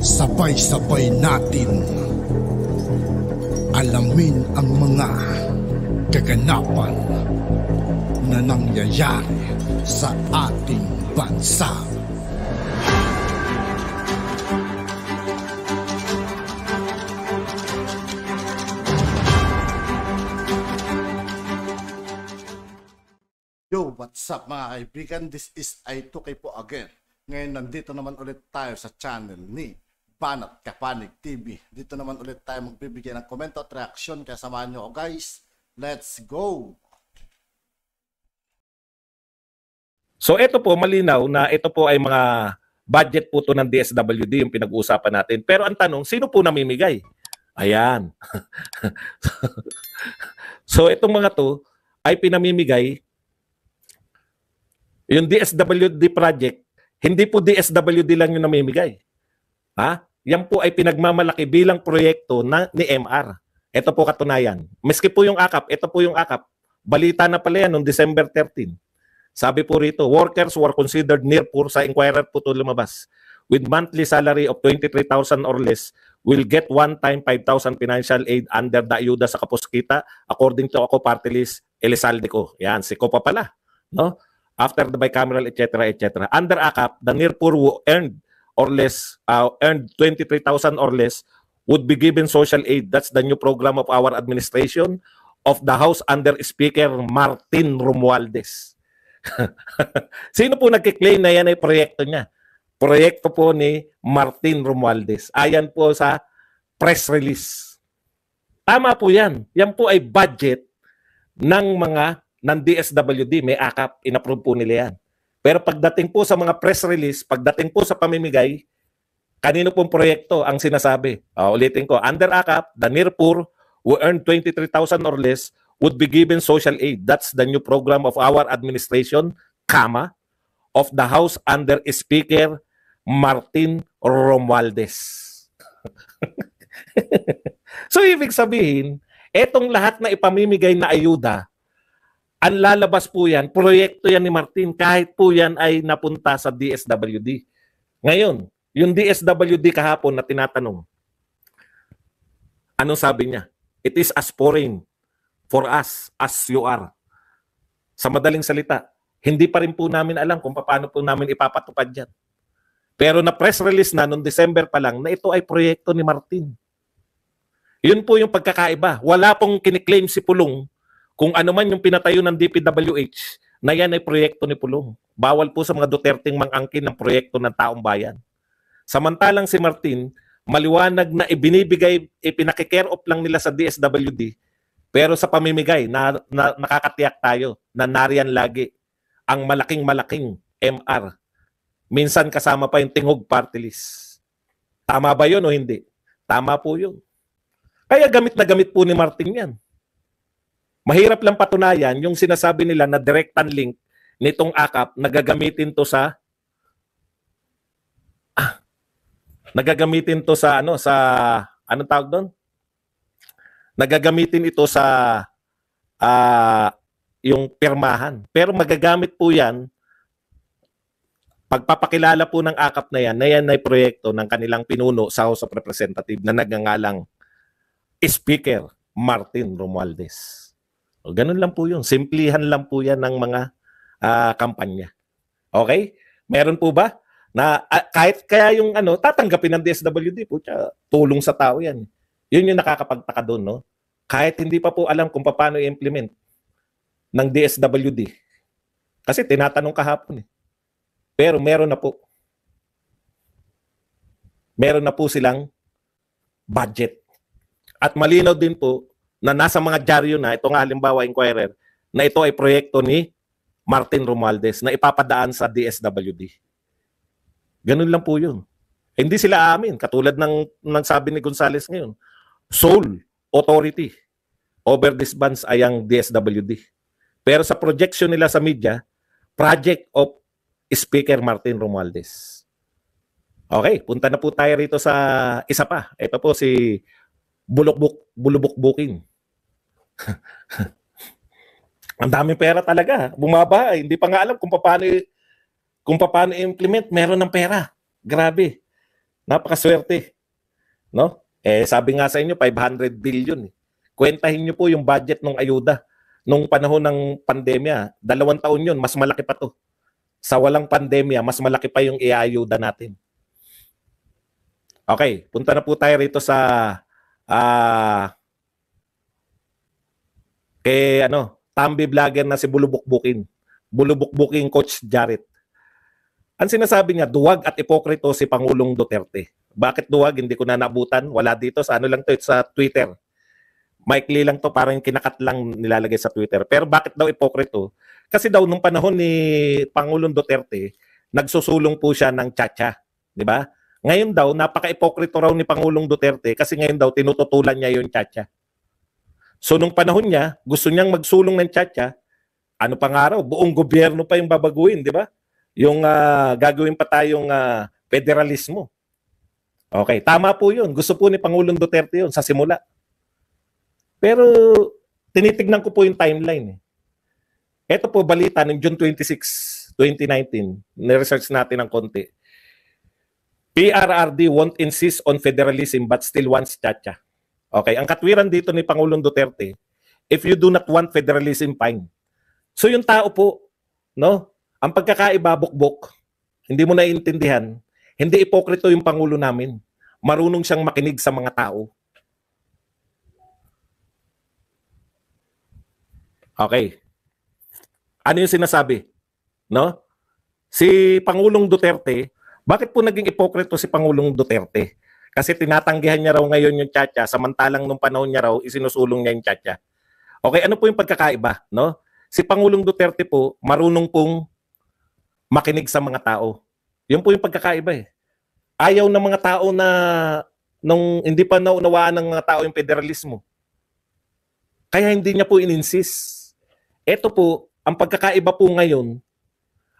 Sabay-sabay natin alamin ang mga kaganapan na nangyayari sa ating bansa. Yo, what's up mga kaibigan? This is I2K po again. Ngayon nandito naman ulit tayo sa channel ni Panat Kapanig TV. Dito naman ulit tayo magbibigay ng komento at reaksyon. Kaya samahan nyo ako guys. Let's go! So ito po, malinaw na ito po ay mga budget po to ng DSWD yung pinag-uusapan natin. Pero ang tanong, sino po namimigay? Ayan. so itong mga to ay pinamimigay yung DSWD project, hindi po DSWD lang yung namimigay. Ha? yan po ay pinagmamalaki bilang proyekto na, ni MR. Ito po katunayan. Meski po yung AKAP, ito po yung AKAP. Balita na pala yan noong December 13. Sabi po rito, workers were considered near poor sa inquirer po ito lumabas. With monthly salary of 23,000 or less, will get one-time 5,000 financial aid under the ayuda sa Kapuskita according to ako party list Elizalde ko. Yan, si Copa pala. No? After the bicameral, etc., etc. Under AKAP, the near poor who earned or less, uh, earned 23,000 or less would be given social aid. That's the new program of our administration of the House under Speaker Martin Romualdez. Sino po nagkiklaim na yan ay proyekto niya? Proyekto po ni Martin Romualdez. Ayan po sa press release. Tama po yan. Yan po ay budget ng mga ng DSWD. May akap. Inapprove po nila yan. Pero pagdating po sa mga press release, pagdating po sa pamimigay, kanino pong proyekto ang sinasabi? Uh, ulitin ko, under ACAP, the near poor who earn 23,000 or less would be given social aid. That's the new program of our administration, kama, of the House under Speaker Martin Romualdez. so ibig sabihin, etong lahat na ipamimigay na ayuda ang lalabas po yan, proyekto yan ni Martin kahit po yan ay napunta sa DSWD. Ngayon, yung DSWD kahapon na tinatanong, anong sabi niya? It is as foreign for us as you are. Sa madaling salita, hindi pa rin po namin alam kung paano po namin ipapatupad yan. Pero na press release na noong December pa lang na ito ay proyekto ni Martin. Yun po yung pagkakaiba. Wala pong kiniklaim si Pulong kung ano man yung pinatayo ng DPWH, na yan ay proyekto ni Pulong. Bawal po sa mga Duterteng mangangkin ng proyekto ng taong bayan. Samantalang si Martin, maliwanag na ibinibigay, ipinakikare up lang nila sa DSWD, pero sa pamimigay, na, na, nakakatiyak tayo na nariyan lagi ang malaking-malaking MR. Minsan kasama pa yung tingog party list. Tama ba yun o hindi? Tama po yun. Kaya gamit na gamit po ni Martin yan. Mahirap lang patunayan yung sinasabi nila na direct link nitong akap nagagamitin to sa ah, nagagamitin to sa ano sa anong tawag doon? Nagagamitin ito sa uh, yung pirmahan. Pero magagamit po 'yan pagpapakilala po ng akap na yan, na yan ay proyekto ng kanilang pinuno sa House of Representative na nagngangalang Speaker Martin Romualdez. O, oh, ganun lang po yun. Simplihan lang po yan ng mga uh, kampanya. Okay? Meron po ba? Na uh, kahit kaya yung ano, tatanggapin ng DSWD po, tya, tulong sa tao yan. Yun yung nakakapagtaka doon, no? Kahit hindi pa po alam kung paano i-implement ng DSWD. Kasi tinatanong kahapon eh. Pero meron na po. Meron na po silang budget. At malinaw din po na nasa mga dyaryo na, ito nga halimbawa, Inquirer, na ito ay proyekto ni Martin Romualdez na ipapadaan sa DSWD. Ganun lang po yun. Hindi sila amin, katulad ng, ng sabi ni Gonzales ngayon. Sole authority over this bands ay ang DSWD. Pero sa projection nila sa media, project of Speaker Martin Romualdez. Okay, punta na po tayo rito sa isa pa. Ito po si Bulukbuk, Bulubukbuking. ang daming pera talaga. Bumaba. Eh. Hindi pa nga alam kung paano kung paano implement. Meron ng pera. Grabe. Napakaswerte. No? Eh, sabi nga sa inyo, 500 billion. Eh. Kwentahin nyo po yung budget ng ayuda nung panahon ng pandemya. Dalawang taon yun, mas malaki pa to. Sa walang pandemya, mas malaki pa yung iayuda natin. Okay, punta na po tayo rito sa uh, kay eh, ano, Tambi vlogger na si Bulubukbukin. Bulubukbukin Coach Jarrett. Ang sinasabi niya, duwag at ipokrito si Pangulong Duterte. Bakit duwag? Hindi ko na nabutan. Wala dito sa ano lang to, sa Twitter. Mike lang to, parang kinakat lang nilalagay sa Twitter. Pero bakit daw ipokrito? Kasi daw nung panahon ni Pangulong Duterte, nagsusulong po siya ng chacha. Di ba? Ngayon daw, napaka-ipokrito raw ni Pangulong Duterte kasi ngayon daw tinututulan niya yung chacha. So nung panahon niya, gusto niyang magsulong ng tsatsa, ano pang araw, buong gobyerno pa yung babaguhin, di ba? Yung uh, gagawin pa tayong uh, federalismo. Okay, tama po yun. Gusto po ni Pangulong Duterte yun sa simula. Pero tinitignan ko po yung timeline. Eh. Ito po balita ng June 26, 2019. Ni-research natin ng konti. PRRD won't insist on federalism but still wants chacha. Okay, ang katwiran dito ni Pangulong Duterte, if you do not want federalism, fine. So yung tao po, no? Ang pagkakaiba bukbok, hindi mo naiintindihan, hindi ipokrito yung pangulo namin. Marunong siyang makinig sa mga tao. Okay. Ano yung sinasabi? No? Si Pangulong Duterte, bakit po naging ipokrito si Pangulong Duterte? Kasi tinatanggihan niya raw ngayon yung Chacha, samantalang nung panahon niya raw, isinusulong niya yung Chacha. Okay, ano po yung pagkakaiba? No? Si Pangulong Duterte po, marunong pong makinig sa mga tao. Yun po yung pagkakaiba eh. Ayaw ng mga tao na nung hindi pa naunawaan ng mga tao yung federalismo. Kaya hindi niya po ininsist. Ito po, ang pagkakaiba po ngayon,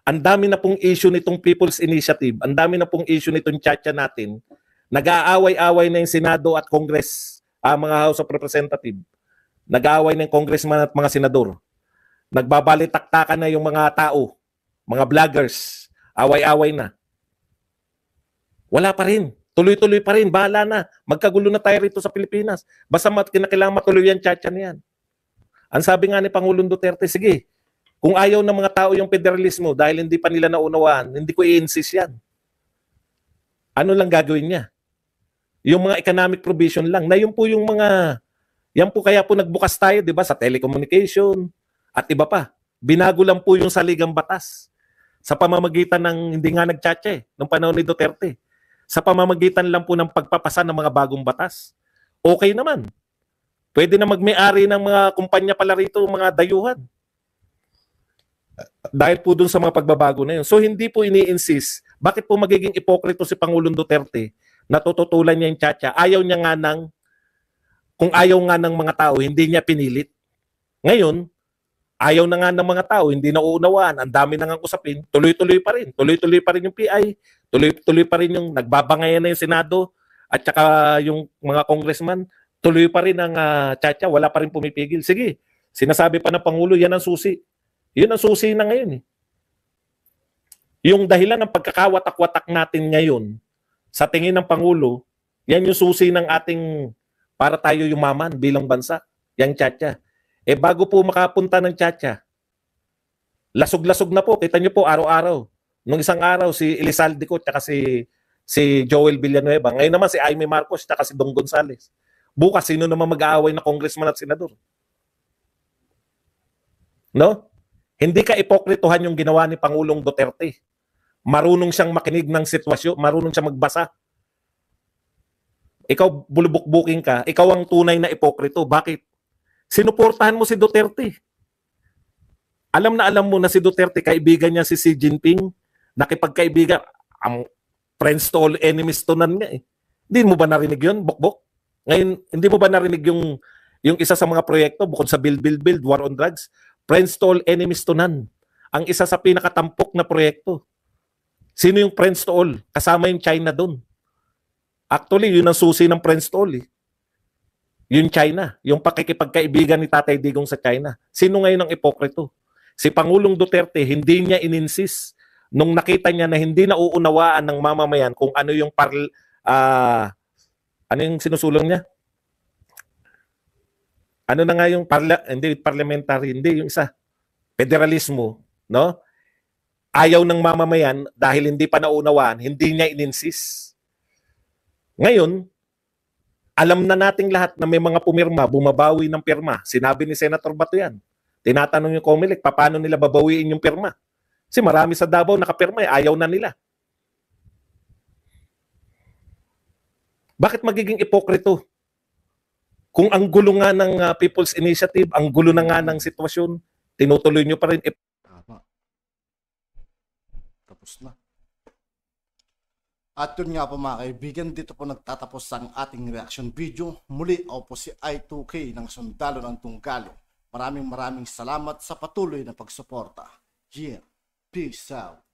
ang dami na pong issue nitong People's Initiative, ang dami na pong issue nitong chacha natin, Nag-aaway-away na yung Senado at Congress, ang uh, mga House of Representatives. Nag-aaway na yung congressman at mga senador. Nagbabalitaktakan na yung mga tao, mga vloggers. Away-away na. Wala pa rin. Tuloy-tuloy pa rin. Bahala na. Magkagulo na tayo rito sa Pilipinas. Basta mat kinakailangan matuloy yan, tsa na yan. Ang sabi nga ni Pangulong Duterte, sige, kung ayaw ng mga tao yung federalismo dahil hindi pa nila naunawaan, hindi ko i-insist yan. Ano lang gagawin niya? Yung mga economic provision lang na yun po yung mga yan po kaya po nagbukas tayo 'di ba sa telecommunication at iba pa. Binago lang po yung saligang batas sa pamamagitan ng hindi nga nagtsatsa eh, ng panahon ni Duterte. Sa pamamagitan lang po ng pagpapasa ng mga bagong batas. Okay naman. Pwede na magmay-ari ng mga kumpanya pala rito, mga dayuhan. Dahil po dun sa mga pagbabago na yun. So hindi po ini-insist. Bakit po magiging ipokrito si Pangulong Duterte natututulan niya yung Chacha. Ayaw niya nga ng, kung ayaw nga ng mga tao, hindi niya pinilit. Ngayon, ayaw na nga ng mga tao, hindi na uunawaan, ang dami na nga usapin, tuloy-tuloy pa rin. Tuloy-tuloy pa rin yung PI, tuloy-tuloy pa rin yung nagbabangayan na yung Senado, at saka yung mga congressman, tuloy pa rin ang uh, Chacha, wala pa rin pumipigil. Sige, sinasabi pa ng Pangulo, yan ang susi. Yun ang susi na ngayon eh. Yung dahilan ng pagkakawatak-watak natin ngayon, sa tingin ng Pangulo, yan yung susi ng ating para tayo yumaman bilang bansa. Yan Chacha. Eh bago po makapunta ng Chacha, lasog-lasog na po. Kita niyo po araw-araw. Nung isang araw, si Elizalde ko at si, si Joel Villanueva. Ngayon naman si Aimee Marcos at si Dong Gonzales. Bukas, sino naman mag-aaway na congressman at senador? No? Hindi ka ipokritohan yung ginawa ni Pangulong Duterte. Marunong siyang makinig ng sitwasyon, marunong siyang magbasa. Ikaw bulubukbuking ka, ikaw ang tunay na ipokrito. Bakit? Sinuportahan mo si Duterte. Alam na alam mo na si Duterte, kaibigan niya si Xi Jinping, nakipagkaibigan, ang friends to all enemies to nan nga eh. Hindi mo ba narinig yun, Bokbok? Ngayon, hindi mo ba narinig yung, yung isa sa mga proyekto bukod sa Build, Build, Build, War on Drugs? Friends to all enemies to none. Ang isa sa pinakatampok na proyekto. Sino yung friends to all? Kasama yung China doon. Actually, yun ang susi ng friends to all. Eh. Yung China. Yung pakikipagkaibigan ni Tatay Digong sa China. Sino ngayon ang ipokrito? Si Pangulong Duterte, hindi niya ininsis nung nakita niya na hindi nauunawaan ng mamamayan kung ano yung par... Uh, ano yung sinusulong niya? Ano na nga yung parla, hindi, parliamentary, hindi, yung isa, federalismo, no? ayaw ng mamamayan dahil hindi pa naunawaan, hindi niya ininsis. Ngayon, alam na nating lahat na may mga pumirma, bumabawi ng pirma. Sinabi ni Senator Bato yan. Tinatanong yung Comelec, paano nila babawiin yung pirma? Kasi marami sa Davao nakapirma, eh, ayaw na nila. Bakit magiging ipokrito? Kung ang gulo nga ng ah, People's Initiative, ang gulo na nga ng sitwasyon, tinutuloy nyo pa rin tapos na. At yun nga po mga kaibigan, dito po nagtatapos ang ating reaction video. Muli ako po si I2K ng Sundalo ng Tunggalo. Maraming maraming salamat sa patuloy na pagsuporta. Yeah, peace out.